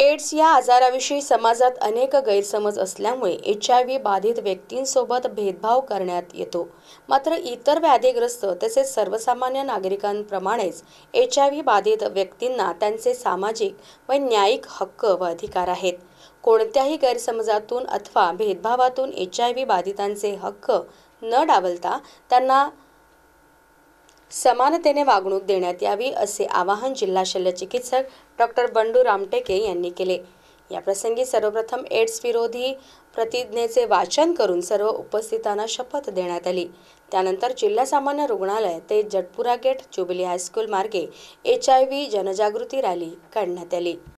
AIDS या आजाराविषयी समाजात अनेक गैरसमज असल्यामुळे एच आय व्ही बाधित व्यक्तींसोबत भेदभाव करण्यात येतो मात्र इतर व्याधीग्रस्त तसेच सर्वसामान्य नागरिकांप्रमाणेच एच आय व्ही बाधित व्यक्तींना त्यांचे सामाजिक व न्यायिक हक्क व अधिकार आहेत कोणत्याही गैरसमजातून अथवा भेदभावातून एच आय व्ही बाधितांचे हक्क न डावलता त्यांना समानतेने वागणूक देण्यात यावी असे आवाहन जिल्हा शल्य चिकित्सक डॉक्टर बंडू रामटेके यांनी केले याप्रसंगी सर्वप्रथम एड्स विरोधी प्रतिज्ञेचे वाचन करून सर्व उपस्थितांना शपथ देण्यात आली त्यानंतर जिल्हा सामान्य रुग्णालय ते जटपुरा गेट ज्युबिली हायस्कूल मार्गे एच आय व्ही जनजागृती रॅली काढण्यात आली